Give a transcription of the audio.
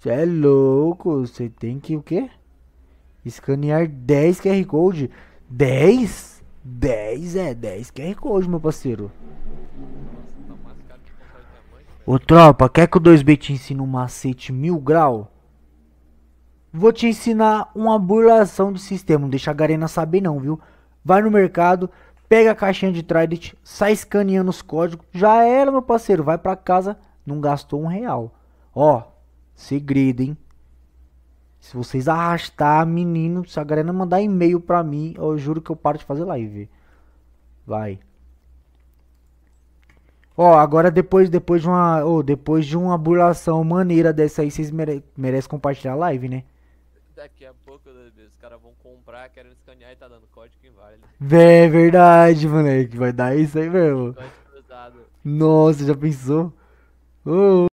Você é louco, você tem que o quê? Escanear 10 QR Code. 10? 10 é 10 QR Code, meu parceiro. Ô tropa, quer que o 2B te ensine um macete mil grau? Vou te ensinar uma burlação de sistema, não deixa a Garena saber não, viu? Vai no mercado, pega a caixinha de Trident, sai escaneando os códigos, já era meu parceiro, vai pra casa, não gastou um real. Ó, Segredo, hein? Se vocês arrastar, menino, se a galera mandar e-mail pra mim, eu juro que eu paro de fazer live. Vai. Ó, agora depois, depois de uma, oh, depois de uma burlação maneira dessa aí, vocês mere merecem compartilhar a live, né? Daqui a pouco, os caras vão comprar, querem escanear e tá dando código inválido. Vé, é verdade, moleque, vai dar isso aí mesmo. Nossa, já pensou? Oh.